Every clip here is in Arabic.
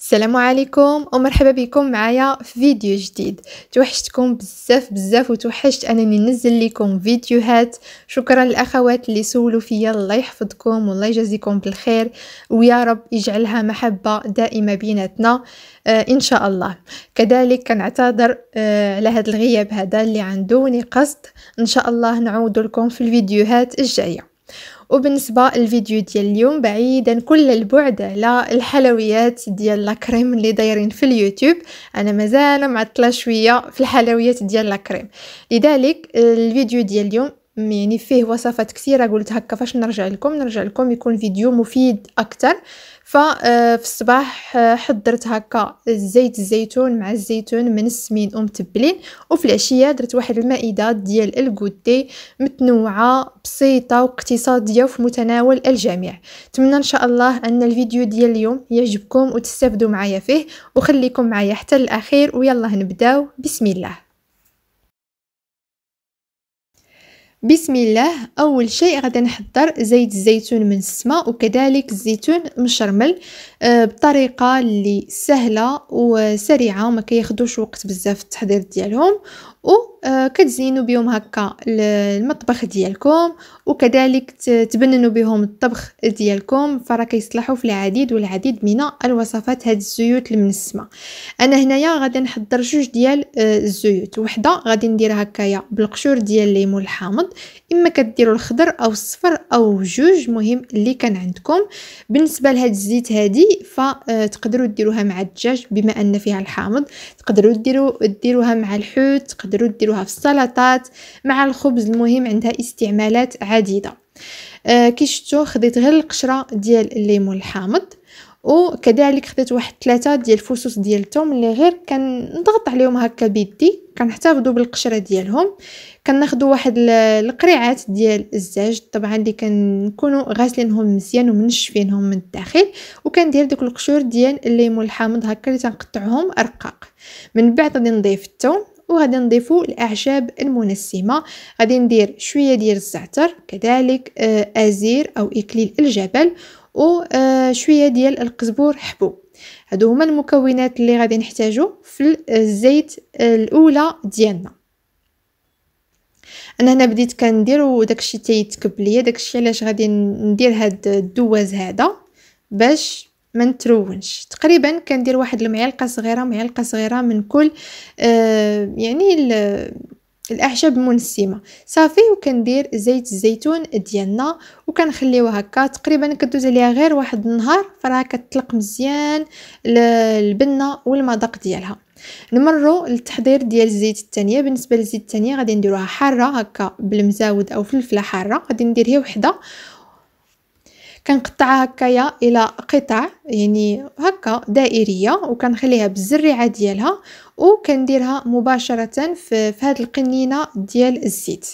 السلام عليكم ومرحبا بكم معايا في فيديو جديد توحشتكم بزاف بزاف وتوحشت انني ننزل لكم فيديوهات شكرا للاخوات اللي سولوا فيا الله يحفظكم والله يجازيكم بالخير ويا رب يجعلها محبه دائمه بيناتنا آه ان شاء الله كذلك كنعتذر آه على هذا الغياب هذا اللي عنده قصد ان شاء الله نعود لكم في الفيديوهات الجايه وبالنسبة للفيديو ديال اليوم بعيدا كل البعد على الحلويات ديال لاكريم اللي دايرين في اليوتيوب انا مازال معطله شويه في الحلويات ديال لاكريم لذلك الفيديو ديال اليوم يعني فيه وصفات كثيرة قلت هكا فاش نرجع لكم نرجع لكم يكون فيديو مفيد أكثر ففي آه، الصباح آه، حضرت هكا زيت الزيتون مع الزيتون من السمين ومتبلين وفي العشية درت واحد المائدة ديال الكوتي متنوعة بسيطة واقتصادية وفي متناول الجميع نتمنى إن شاء الله أن الفيديو ديال اليوم يعجبكم وتستفدوا معايا فيه وخليكم معايا حتى الأخير ويلا نبداو بسم الله بسم الله اول شيء غادي نحضر زيت الزيتون من السماء وكذلك الزيتون مشرمل آه، بطريقه اللي سهله وسريعه وما كياخذوش وقت بزاف التحضير ديالهم وكتزينوا آه، بهم هكا المطبخ ديالكم وكذلك تبننوا بهم الطبخ ديالكم فراه كيصلحوا في العديد والعديد من الوصفات هاد الزيوت المنسمه انا هنايا غادي نحضر جوج ديال آه، الزيوت وحده غادي نديرها هكايا بالقشور ديال الليمون الحامض اما كديروا الخضر او الصفر او جوج مهم اللي كان عندكم بالنسبه لهاد الزيت هادي فتقدروا آه، ديروها مع الدجاج بما ان فيها الحامض تقدروا ديروا ديروها مع الحوت تقدروا ديروها في السلطات مع الخبز المهم عندها استعمالات عديده آه كي شفتوا خديت غير القشره ديال الليمون الحامض وكذلك خديت واحد ثلاثه ديال الفصوص ديال الثوم اللي غير كنضغط عليهم هكا بيدي كنحتفظوا بالقشره ديالهم كناخذوا واحد القريعات ديال الزاج طبعا اللي كنكونوا غاسلينهم مزيان ومنشفينهم من الداخل وكندير دوك القشور ديال الليمون الحامض هكا اللي تنقطعهم رقاق من بعد غادي نضيف الثوم وغادي نضيفو الاعشاب المنسمه غادي ندير شويه ديال الزعتر كذلك آه، ازير او اكليل الجبل وشويه آه، ديال القزبور حبوب هادو هما المكونات اللي غادي نحتاجو في آه، الزيت الاولى ديالنا انا هنا بديت كندير وداكشي تيتكب ليا داكشي علاش غادي ندير هاد الدواز هذا باش ما نترونش تقريبا كندير واحد المعلقه صغيره معلقه صغيره من كل آه يعني الاعشاب المنسمه صافي وكندير زيت الزيتون ديالنا وكنخليوها هكا تقريبا كدوز عليها غير واحد النهار فراها كتطلق مزيان البنه والمذاق ديالها نمروا للتحضير ديال الزيت الثانيه بالنسبه للزيت الثانيه غادي نديروها حاره هكا بالمزاود او فلفله حاره غادي ندير هي وحده كنقطعها هكايا الى قطع يعني هكا دائريه وكنخليها بالزريعه ديالها وكنديرها مباشره في, في هذه القنينه ديال الزيت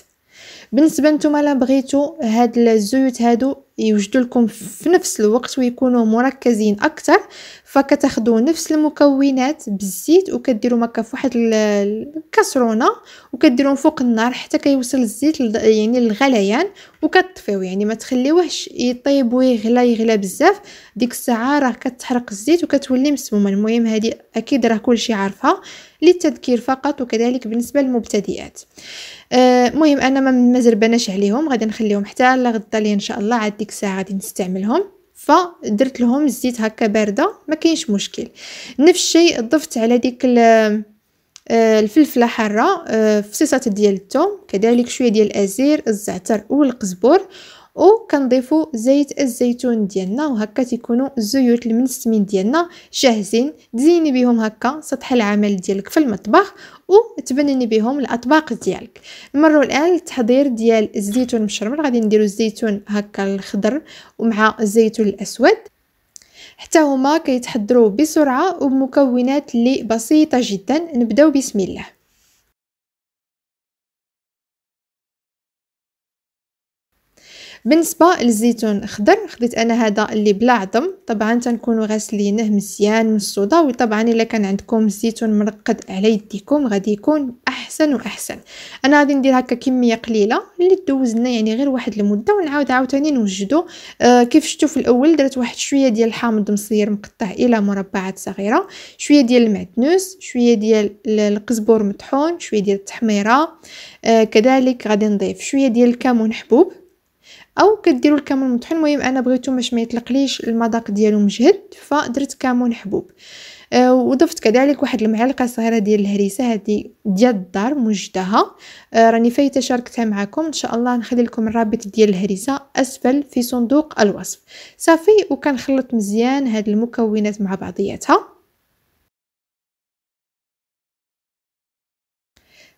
بالنسبه نتوما الا بغيتو هاد الزيوت هادو يوجدوا لكم في نفس الوقت ويكونوا مركزين اكثر فكتاخذوا نفس المكونات بالزيت وكديروا مكا في واحد الكاسرونه وكديروهم فوق النار حتى كيوصل الزيت يعني للغليان وكتطفيو يعني ما تخليوهش يطيب ويغلى يغلى بزاف ديك الساعه راه كتحرق الزيت وكتولي مسمومه المهم هذه اكيد راه كلشي عارفها للتذكير فقط وكذلك بالنسبه للمبتدئات آه، المهم آه انا ما مزربناش عليهم غادي نخليهم حتى لغدا ان شاء الله عاد ديك الساعه غادي نستعملهم فدرت لهم الزيت هكا بارده ما كاينش مشكل نفس الشيء ضفت على ديك آه، الفلفله حاره آه، فصيصات ديال الثوم كذلك شويه ديال الازير الزعتر والقزبر وكنضيفوا زيت الزيتون ديالنا وهكا تيكونوا الزيوت المنسمين ديالنا جاهزين تزيني بهم هكا سطح العمل ديالك في المطبخ وتبنني بهم الاطباق ديالك نمروا الان للتحضير ديال الزيتون المشرمر غادي نديروا الزيتون هكا الخضر ومع الزيتون الاسود حتى هما كيتحضروا بسرعه وبمكونات اللي بسيطه جدا نبداو بسم الله بالنسبه للزيتون الاخضر خديت انا هذا اللي بلا عظم طبعا تنكونوا غاسلينه مزيان من الصودا وطبعا الا كان عندكم الزيتون مرقد على يديكم غادي يكون احسن واحسن انا غادي ندير هكا كميه قليله اللي دوز لنا يعني غير واحد المده ونعاود عاوتاني نوجدو آه كيف شفتوا في الاول درت واحد شويه ديال الحامض مصير مقطع الى مربعات صغيره شويه ديال المعدنوس شويه ديال القزبر مطحون شويه ديال التحميره آه كذلك غادي نضيف شويه ديال الكمون حبوب او كديروا الكمون مطحون المهم انا بغيتو باش ما يطلقليش المذاق ديالو مجهد فدرت كمون حبوب آه، وضفت كذلك واحد المعلقه صغيره ديال الهريسه هذه ديال الدار مجدها آه، راني فايته شاركتها معكم ان شاء الله نخلي لكم الرابط ديال الهريسه اسفل في صندوق الوصف صافي وكنخلط مزيان هاد المكونات مع بعضياتها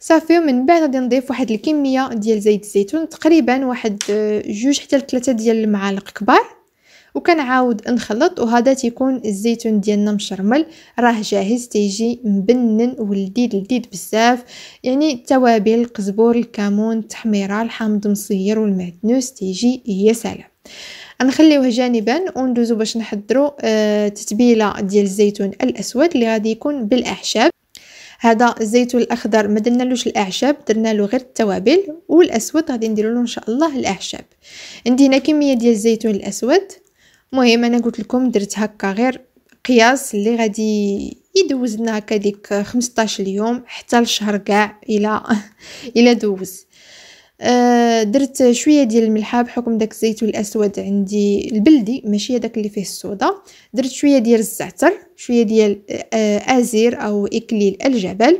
صافي ومن بعد غادي نضيف واحد الكميه ديال زيت الزيتون تقريبا واحد آه، جوج حتى لثلاثه ديال المعالق كبار وكنعاود نخلط وهذا تيكون الزيتون ديالنا مشرمل راه جاهز تيجي مبنن ولذيذ لذيذ بزاف يعني التوابل القزبور الكمون التحميره الحامض المصير والمعدنوس تيجي يا سلام نخليوه جانبا وندوزو باش نحضروا آه تتبيله ديال الزيتون الاسود اللي غادي يكون بالاعشاب هذا الزيت الاخضر ما درنالوش الاعشاب درنا له غير التوابل والاسود غادي نديروا له ان شاء الله الاعشاب عندي هنا كميه ديال الزيتون الاسود مهم انا قلت لكم درت هكا غير قياس اللي غادي يدوز لنا هكا ديك 15 يوم حتى لشهر كاع الى الى دوز آه، درت شويه ديال الملحه بحكم داك الزيت الاسود عندي البلدي ماشي هداك اللي فيه الصودا درت شويه ديال الزعتر شويه ديال آه، ازير او اكليل الجبل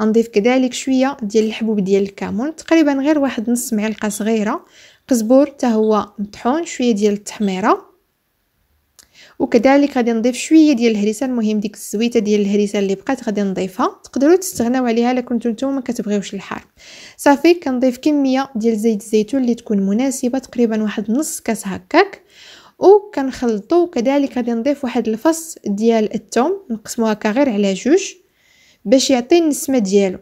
نضيف كذلك شويه ديال الحبوب ديال الكامون تقريبا غير واحد نص معلقه صغيره قزبور حتى هو مطحون شويه ديال التحميره وكذلك غادي نضيف شويه ديال الهريسه المهم ديك الزويته ديال الهريسه اللي بقات غادي نضيفها تقدروا تستغناو عليها الا كنتو نتوما ما كتبغيوش الحار صافي كنضيف كميه ديال زيت الزيتون اللي تكون مناسبه تقريبا واحد نص كاس هكاك كنخلطو كذلك غادي نضيف واحد الفص ديال الثوم نقسموها كغير على جوج باش يعطي النسمه ديالو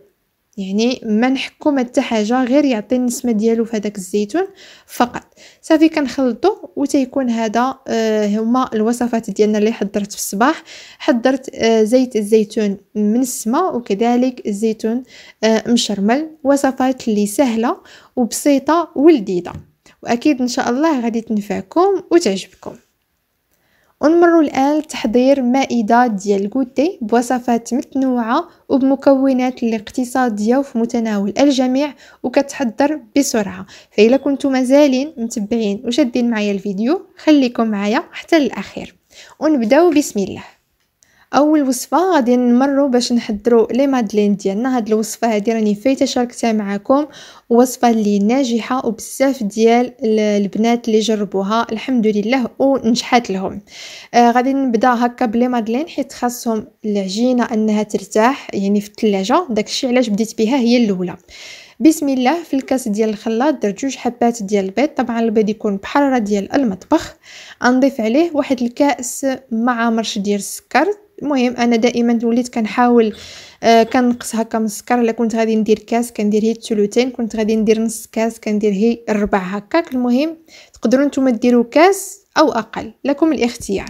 يعني ما نحكو ما حتى حاجه غير يعطي النسمه ديالو في هذاك الزيتون فقط صافي كنخلطو وتيكون هذا آه، هما الوصفات ديالنا اللي حضرت في الصباح حضرت آه، زيت الزيتون من السما وكذلك الزيتون آه، مشرمل وصفات اللي سهله وبسيطه ولذيذه واكيد ان شاء الله غادي تنفعكم وتعجبكم ونمروا الآن لتحضير مائدة ديال الكوتي بوصفات متنوعة وبمكونات الاقتصادية وفي متناول الجميع وكتحضر بسرعة فإلا كنتم مازالين متبعين وشادين معايا الفيديو خليكم معايا حتى الأخير ونبداو بسم الله اول وصفه غادي نمروا باش نحضروا لي مادلين ديالنا هاد الوصفه هادي راني فايته شاركتها معكم وصفه اللي ناجحه وبزاف ديال البنات اللي جربوها الحمد لله ونجحت لهم آه غادي نبدا هكا بلي مادلين حيت خاصهم العجينه انها ترتاح يعني في الثلاجه داكشي علاش بديت بها هي الاولى بسم الله في الكاس ديال الخلاط درت جوج حبات ديال البيض طبعا البيض يكون بحراره ديال المطبخ نضيف عليه واحد الكاس مع مرش ديال السكر المهم انا دائما وليت كنحاول آه كنقص هكا من السكر الا كنت غادي ندير كاس كندير هي الثلثين كنت غادي ندير نص كاس كندير هي الربع هكاك المهم تقدروا نتوما ديروا كاس او اقل لكم الاختيار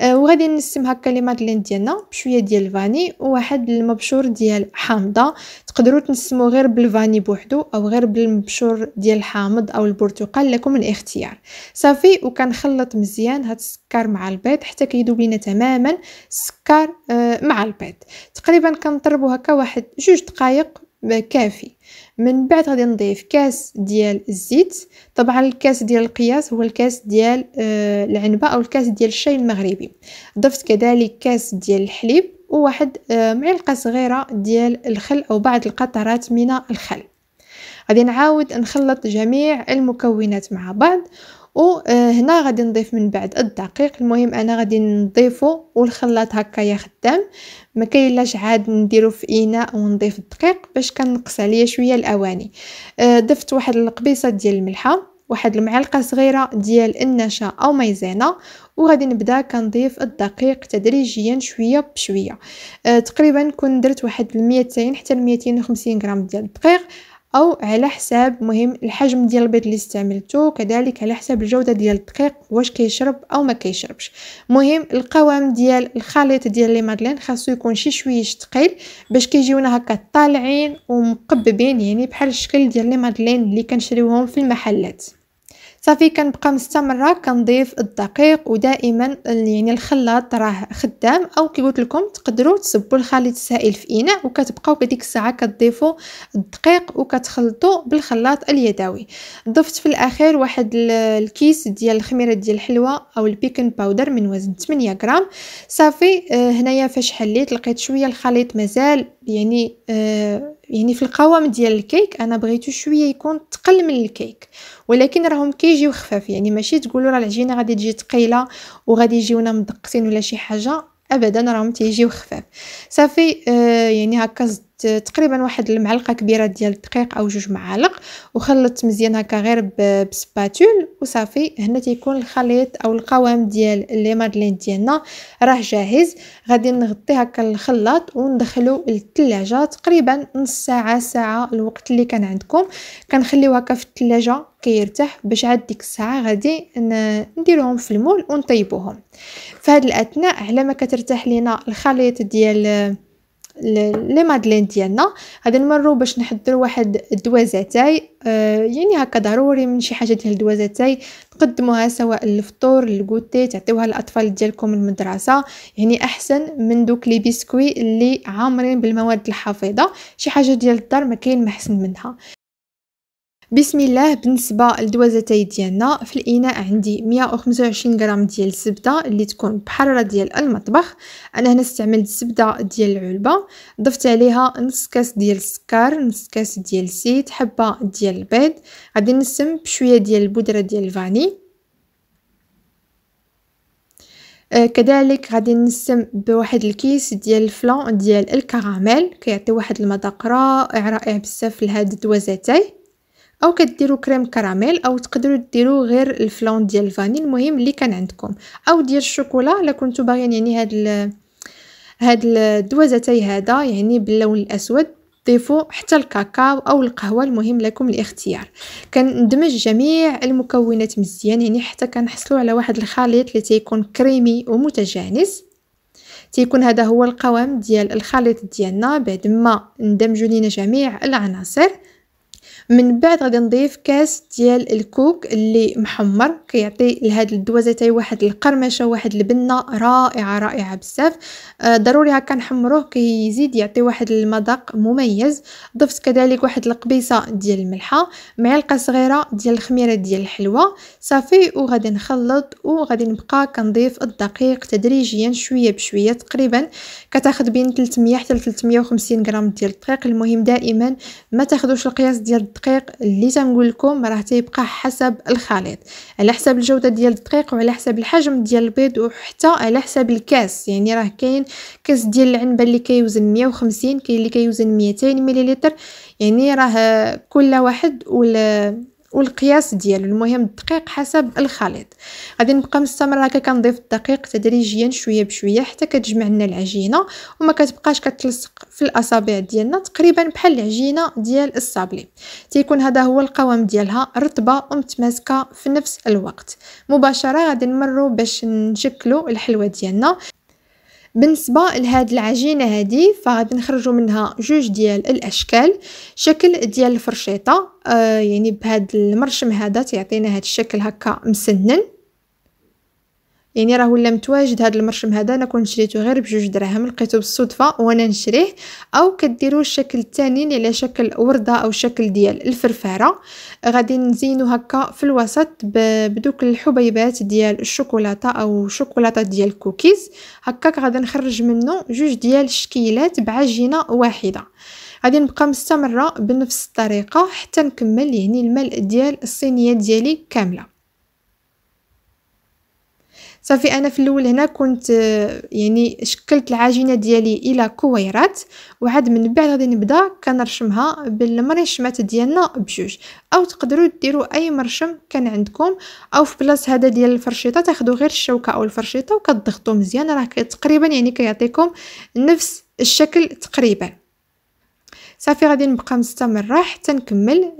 أه وغادي نسم هكا لي مادلين ديالنا بشويه ديال الفاني وواحد المبشور ديال حامضه تقدروا تنسمو غير بالفاني بوحدو او غير بالمبشور ديال الحامض او البرتقال لكم الاختيار صافي وكنخلط مزيان هاد السكر مع البيض حتى كيذوب لينا تماما السكر أه مع البيض تقريبا كنضربو هكا واحد جوج دقائق كافي من بعد غادي نضيف كاس ديال الزيت طبعا الكاس ديال القياس هو الكاس ديال آه، العنبه او الكاس ديال الشاي المغربي ضفت كذلك كاس ديال الحليب وواحد آه، معلقه صغيره ديال الخل او بعض القطرات من الخل غادي نعاود نخلط جميع المكونات مع بعض وهنا آه، غادي نضيف من بعد الدقيق المهم انا غادي نضيفو والخلاط يا خدام ما كاينلاش عاد نديرو في اناء ونضيف الدقيق باش كنقص عليا شويه الاواني آه، ضفت واحد القبيصه ديال الملحه واحد المعلقه صغيره ديال النشا او مايزينا وغادي نبدا كنضيف الدقيق تدريجيا شويه بشويه أه تقريبا كون درت واحد 200 حتى 250 غرام ديال الدقيق او على حساب مهم الحجم ديال البيض اللي استعملتو كذلك على حساب الجوده ديال الدقيق واش كيشرب او ما كيشربش مهم القوام ديال الخليط ديال لي مادلين خاصو يكون شي شويه ثقيل باش كيجيونا هكا طالعين ومقببين يعني بحال الشكل ديال لي مادلين اللي كنشريوهم في المحلات صافي كنبقى مستمره كنضيف الدقيق ودائما يعني الخلاط راه خدام او كي قلت لكم تقدروا تصبوا الخليط السائل في اناء وكتبقاو بديك الساعه كتضيفوا الدقيق وكتخلطوا بالخلاط اليدوي ضفت في الاخير واحد الكيس ديال الخميره ديال الحلوى او البيكن باودر من وزن 8 غرام صافي آه، هنايا فاش حليت لقيت شويه الخليط مازال يعني آه، يعني في القوام ديال الكيك انا بغيتو شويه يكون تقل من الكيك ولكن راهم كيجيو خفاف يعني ماشي تقولوا راه العجينه غادي تجي ثقيله وغادي يجيونا مدقسين ولا شي حاجه ابدا راهم تيجيو خفاف صافي آه يعني هكا تقريبا واحد المعلقه كبيره ديال الدقيق او جوج معالق وخلط مزيان هكا غير بسباتول وصافي هنا تيكون الخليط او القوام ديال لي مادلين ديالنا راه جاهز غادي نغطي هكا الخلاط وندخلو للثلاجه تقريبا نص ساعه ساعه الوقت اللي كان عندكم كنخليو هكا في الثلاجه كيرتاح باش عاد ديك الساعه غادي نديروهم في المول ونطيبوهم في هذه الاثناء على ما كترتاح لينا الخليط ديال لي مادلين ديالنا غادي نمرو باش نحضروا واحد الدوازاتاي آه يعني هكا ضروري من شي حاجه ديال الدوازاتاي تقدموها سواء للفطور للكوتي تعطيوها للاطفال ديالكم المدرسه يعني احسن من دوك لي بيسكوي اللي عامرين بالمواد الحافظه شي حاجه ديال الدار ما كاين ما احسن منها بسم الله بالنسبه لدوازتي ديالنا في الاناء عندي 125 غرام ديال الزبده اللي تكون بحرارة ديال المطبخ انا هنا استعملت الزبده ديال العلبه ضفت عليها نص كاس ديال السكر نص كاس ديال الزيت حبه ديال البيض غادي نسم بشويه ديال البودره ديال الفاني آه، كذلك غادي نسم بواحد الكيس ديال الفلان ديال الكراميل كيعطي واحد المذاق رائع رائع بزاف لهاد الدوازتي او كديروا كريم كراميل او تقدروا ديروا غير الفلون ديال الفاني المهم اللي كان عندكم او ديال الشوكولا الا كنتو باغيين يعني هاد هاد الدوازتي هذا يعني باللون الاسود ضيفوا حتى الكاكاو او القهوه المهم لكم الاختيار كندمج جميع المكونات مزيان يعني حتى كنحصلوا على واحد الخليط اللي تيكون كريمي ومتجانس تيكون هذا هو القوام ديال الخليط ديالنا بعد ما ندمجوا لينا جميع العناصر من بعد غادي نضيف كاس ديال الكوك اللي محمر كيعطي لهاد الدواء واحد القرمشه واحد البنه رائعه رائعه بزاف آه، ضروري هكا نحمروه كيزيد يعطي واحد المذاق مميز ضفت كذلك واحد القبيصه ديال الملحه معلقه صغيره ديال الخميره ديال الحلوه صافي وغادي نخلط وغادي نبقى كنضيف الدقيق تدريجيا شويه بشويه تقريبا كتاخذ بين 300 حتى 350 غرام ديال الدقيق المهم دائما ما تاخذوش القياس ديال الدقيق اللي تنقول لكم راه تيبقى حسب الخليط على حسب الجوده ديال الدقيق وعلى حسب الحجم ديال البيض وحتى على حسب الكاس يعني راه كاين كاس ديال العنبه اللي كيوزن 150 كاين اللي كيوزن 200 مليلتر يعني راه كل واحد والقياس ديالو المهم الدقيق حسب الخليط غادي نبقى مستمره هكا كنضيف الدقيق تدريجيا شويه بشويه حتى كتجمع لنا العجينه وما كتبقاش كتلصق في الاصابع ديالنا تقريبا بحال العجينه ديال الصابلي تيكون هذا هو القوام ديالها رطبه ومتماسكه في نفس الوقت مباشره غادي نمروا باش نشكلوا الحلوه ديالنا بالنسبه لهاد العجينه هادي فغادي نخرجوا منها جوج ديال الاشكال شكل ديال الفرشيطه آه يعني بهاد المرشم هذا تيعطينا هاد الشكل هكا مسنن يعني راه ولا متواجد هذا المرشم هذا انا كنت شريته غير بجوج دراهم لقيته بالصدفه وانا نشريه او كديروا الشكل الثاني على شكل ورده او شكل ديال الفرفاره غادي نزينو هكا في الوسط بدوك الحبيبات ديال الشوكولاته او شوكولاته ديال الكوكيز هكاك غادي نخرج منه جوج ديال الشكيلات بعجينه واحده غادي نبقى مستمره بنفس الطريقه حتى نكمل يعني الملء ديال الصينيه ديالي كامله صافي انا في الاول هنا كنت يعني شكلت العجينه ديالي الى كويرات وعاد من بعد غادي نبدا كنرشمها بالمرشمات ديالنا بجوج او تقدروا ديروا اي مرشم كان عندكم او في بلاص هذا ديال الفرشيطه تاخذوا غير الشوكه او الفرشيطه وكتضغطوا مزيان راه تقريبا يعني كيعطيكم نفس الشكل تقريبا صافي غادي نبقى مستمره حتى نكمل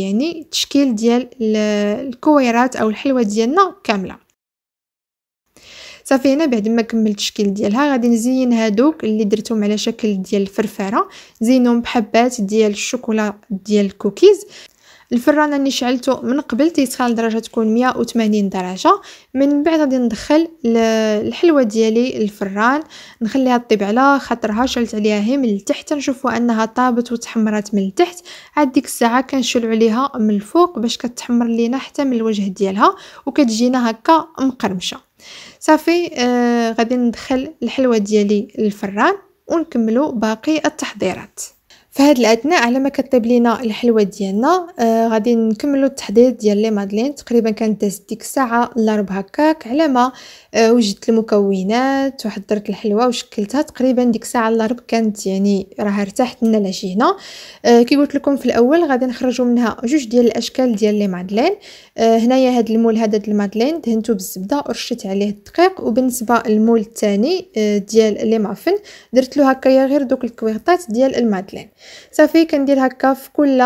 يعني التشكيل ديال الكويرات او الحلوه ديالنا كامله صافي هنا بعد ما كملت التشكيل ديالها غادي نزين هادوك اللي درتهم على شكل ديال الفرفاره زينهم بحبات ديال الشوكولا ديال الكوكيز الفران اللي شعلته من قبل تيسخن لدرجه تكون 180 درجه من بعد غادي ندخل الحلوه ديالي الفران نخليها طيب على خاطرها شعلت عليها هي من التحت نشوفوا انها طابت وتحمرت من التحت عاد ديك الساعه كنشعلوا عليها من الفوق باش كتحمر لينا حتى من الوجه ديالها وكتجينا هكا مقرمشه صافي آه غادي ندخل الحلوه ديالي للفران ونكملوا باقي التحضيرات فهاد الاثناء على ما كطيب لينا الحلوه ديالنا آه غادي نكملوا التحضير ديال لي مادلين تقريبا كانت دازت ديك الساعه لربع هكاك على ما آه وجدت المكونات وحضرت الحلوه وشكلتها تقريبا ديك الساعه لربع كانت يعني راه ارتحت لنا العجينه آه كي قلت لكم في الاول غادي نخرجوا منها جوج ديال الاشكال ديال لي مادلين آه هنايا هاد المول هذا ديال المادلين دهنته بالزبده ورشيت عليه الدقيق وبالنسبه للمول الثاني آه ديال لي مافن درت له هكايا غير دوك الكويغطات ديال المادلين صافي كندير هكا في كل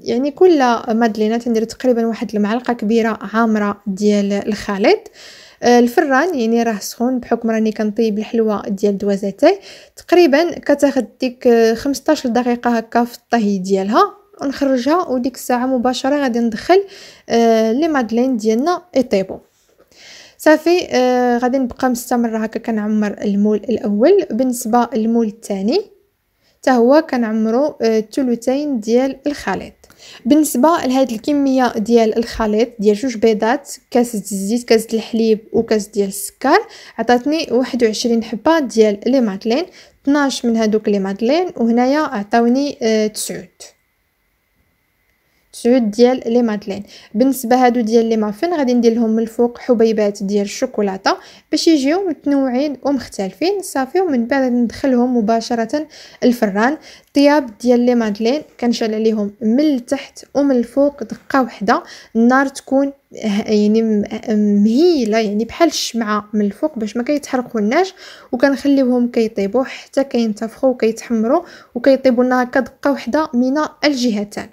يعني كل مادلينه تندير تقريبا واحد المعلقه كبيره عامره ديال الخليط آه، الفران يعني راه سخون بحكم راني كنطيب الحلوه ديال دوازاتي تقريبا كتاخد ديك 15 آه، دقيقه هكا في الطهي ديالها ونخرجها وديك الساعه مباشره غادي ندخل آه، لي مادلين ديالنا يطيبوا صافي آه غادي نبقى مستمره هكا كنعمر المول الاول بالنسبه للمول الثاني حتى هو كان عمرو آه، ثلثين ديال الخليط بالنسبه لهاد الكميه ديال الخليط ديال جوج بيضات كاس الزيت كاس الحليب وكاس ديال السكر عطاتني واحد وعشرين حبه ديال لي مادلين 12 من هادوك لي مادلين وهنايا عطاوني آه، تسعود تسعود ديال لي مادلين بالنسبه هادو ديال لي مافين غادي ندير لهم من الفوق حبيبات ديال الشوكولاته باش يجيو متنوعين ومختلفين صافي ومن بعد ندخلهم مباشره الفران الطياب ديال لي مادلين كنشعل عليهم من التحت ومن الفوق دقه وحده النار تكون يعني مهيله يعني بحال الشمعه من الفوق باش ما كيتحرقوا وكنخليوهم كيطيبوا حتى كينتفخوا وكيتحمروا وكيطيبوا لنا هكا دقه وحده من الجهتان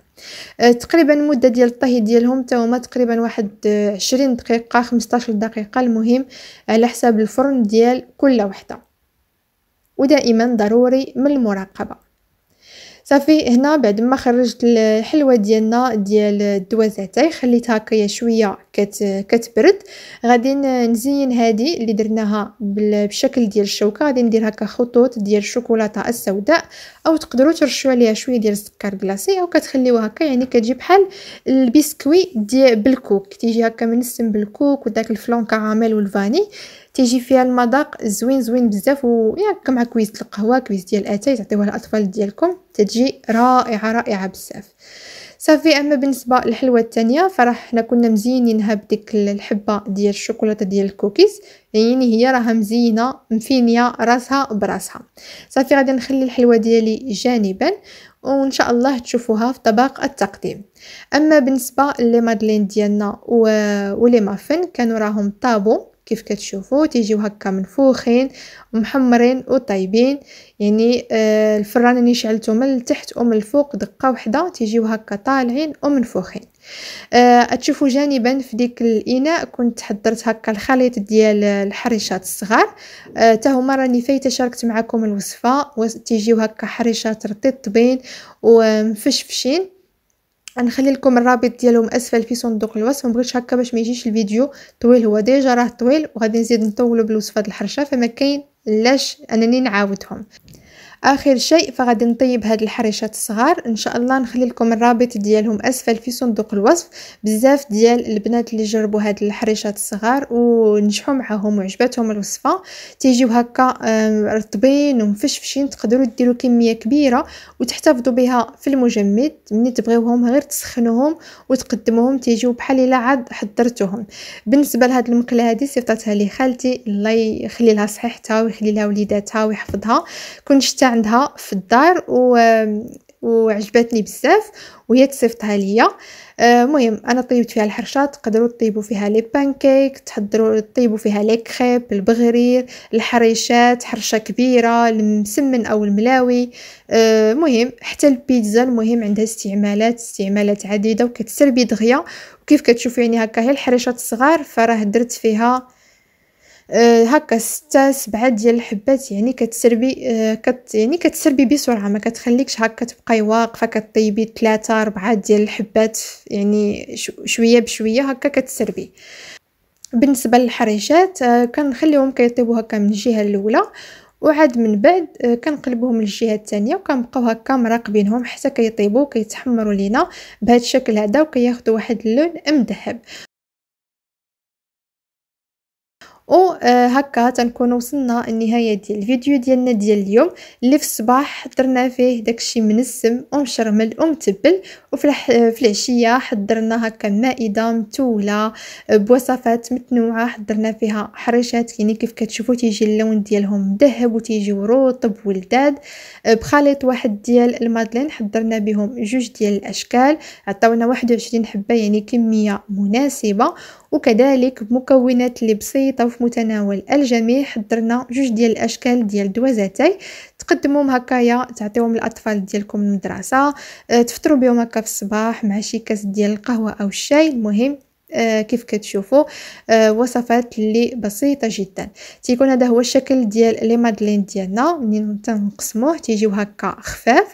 أه، تقريبا المده ديال الطهي ديالهم حتى هما تقريبا واحد 20 أه، دقيقه 15 دقيقه المهم على حساب الفرن ديال كل وحده ودائما ضروري من المراقبه صافي هنا بعد ما خرجت الحلوه ديالنا ديال الدوازاتاي تاعي خليتها هكايا شويه كت كتبرد غادي نزين هذه اللي درناها بالشكل ديال الشوكه غادي ندير هكا خطوط ديال الشوكولاته السوداء او تقدروا ترشوا عليها شويه ديال السكر كلاصي او كتخليوها هكا يعني كتجي بحال البسكوي ديال بالكوك تيجي هكا منسم بالكوك وداك الفلون كراميل والفاني تيجي فيها المذاق زوين زوين بزاف وياك مع كويس القهوه كويس ديال اتاي تعطيوها الاطفال ديالكم تجي رائعه رائعه بزاف صافي اما بالنسبه للحلوه الثانيه فراح حنا كنا مزينينها بديك الحبه ديال الشوكولاته ديال الكوكيز يعني هي راها مزينه مفينيه راسها براسها صافي غادي نخلي الحلوه ديالي جانبا وان شاء الله تشوفوها في طبق التقديم اما بالنسبه لمادلين مادلين ديالنا ولي مافن كانوا راهم طابو كيف كتشوفوا تيجيو هكا منفوخين ومحمرين وطيبين يعني آه، الفران اللي شعلته من التحت ومن الفوق دقه وحده تيجيو هكا طالعين ومنفوخين آه، تشوفوا جانبا في ديك الاناء كنت حضرت هكا الخليط ديال الحريشات الصغار حتى آه، هما راني فايته شاركت معكم الوصفه تيجيو هكا حريشات رطيطبين ومفشفشين غنخلي لكم الرابط ديالهم اسفل في صندوق الوصف مبغيتش هكا باش ما يجيش الفيديو طويل هو ديجا راه طويل وغادي نزيد نطولو بالوصفات الحرشه فما كاين لاش انني نعاودهم اخر شيء فغادي نطيب هاد الحريشات الصغار ان شاء الله نخلي لكم الرابط ديالهم اسفل في صندوق الوصف بزاف ديال البنات اللي جربوا هاد الحريشات الصغار ونجحوا معاهم وعجبتهم الوصفه تيجيو هكا رطبين ومفشفشين تقدروا ديروا كميه كبيره وتحتفظوا بها في المجمد ملي تبغيوهم غير تسخنوهم وتقدموهم تيجيو بحال الا عاد حضرتوهم بالنسبه لهاد المقله هادي صيفطتها لي خالتي الله يخلي لها صحيحتها ويخلي لها وليداتها ويحفظها كنت عندها في الدار و وعجبتني بزاف وهي تصيفطها ليا آه، المهم انا طيبت فيها الحرشه تقدروا تطيبوا فيها لي بانكيك تحضروا تطيبوا فيها لي كريب البغرير الحريشات حرشه كبيره المسمن او الملاوي آه، المهم حتى البيتزا المهم عندها استعمالات استعمالات عديده وكتسربي دغيا وكيف كتشوفوا يعني هكا هي الحريشات الصغار فراه درت فيها آه، هكا ستة سبعة ديال الحبات يعني كتسربي آه، كت يعني كتسربي بسرعه ما كتخليكش هكا تبقاي واقفه كطيبي ثلاثة أربعة ديال الحبات يعني شويه بشويه هكا كتسربي بالنسبه للحريشات آه، كنخليهم كيطيبوا هكا من الجهه الاولى وعاد من بعد كنقلبوهم للجهه الثانيه وكنبقاو هكا مراقبينهم حتى كيطيبوا كيتحمروا لينا بهذا الشكل هذا وكياخذوا واحد اللون مذهب وهكا آه، تنكون وصلنا النهايه ديال الفيديو ديالنا ديال اليوم اللي في الصباح حضرنا فيه داكشي منسم ومشرمل ومتبل وفي آه، في العشيه حضرنا هكا مائده متوله آه، بوصفات متنوعه حضرنا فيها حريشات يعني كيف كتشوفوا تيجي اللون ديالهم ذهب تيجيو رطب ولداد بخليط واحد ديال المادلين حضرنا بهم جوج ديال الاشكال عطاونا واحد عشرين حبه يعني كميه مناسبه وكذلك بمكونات اللي بسيطه وفي متناول الجميع حضرنا جوج ديال الاشكال ديال دوازاتاي تقدموهم هكايا تعطيوهم الاطفال ديالكم المدرسه أه، تفطروا بهم هكا في الصباح مع شي كاس ديال القهوه او الشاي المهم آه، كيف كتشوفوا آه، وصفات اللي بسيطه جدا تيكون هذا هو الشكل ديال لي مادلين ديالنا منين تنقسموه تيجيو هكا خفاف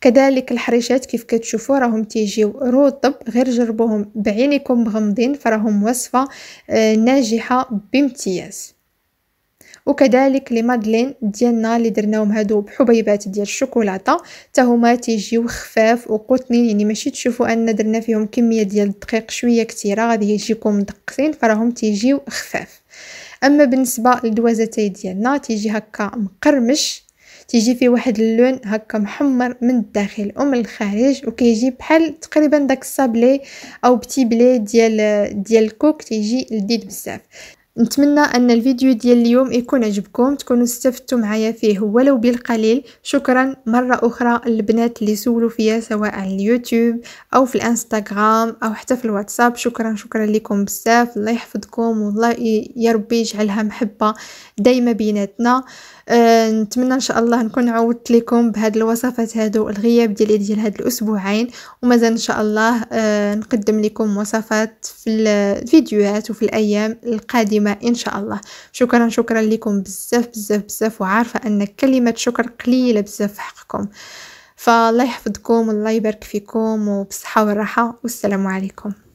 كذلك الحريشات كيف كتشوفوا راهم تيجيو رطب غير جربوهم بعينيكم مغمضين فراهم وصفه آه، ناجحه بامتياز وكذلك لي مادلين ديالنا اللي درناهم هادو بحبيبات ديال الشوكولاته حتى هما تيجيو خفاف وقطنين يعني ماشي تشوفوا ان درنا فيهم كميه ديال الدقيق شويه كثيره غادي يجيكم مدقسين فراهم تيجيو خفاف اما بالنسبه للدوازتاي ديالنا تيجي هكا مقرمش تيجي فيه واحد اللون هكا محمر من الداخل ومن الخارج وكيجي بحال تقريبا داك الصابلي او بتي بلي ديال ديال الكوك تيجي لذيذ بزاف نتمنى ان الفيديو ديال اليوم يكون عجبكم تكونوا استفدتوا معايا فيه ولو بالقليل شكرا مره اخرى للبنات اللي سولوا فيا سواء على اليوتيوب او في الانستغرام او حتى في الواتساب شكرا شكرا لكم بزاف الله يحفظكم والله يا ربي يجعلها محبه دايما بيناتنا آه آه، نتمنى ان شاء الله نكون عودت لكم بهاد الوصفات هادو الغياب ديالي ديال هاد الاسبوعين ومازال ان شاء الله آه، نقدم لكم وصفات في الفيديوهات وفي الايام القادمه ان شاء الله شكرا شكرا لكم بزاف بزاف بزاف وعارفه ان كلمه شكر قليله بزاف في حقكم فالله يحفظكم والله يبارك فيكم وبالصحه والراحه والسلام عليكم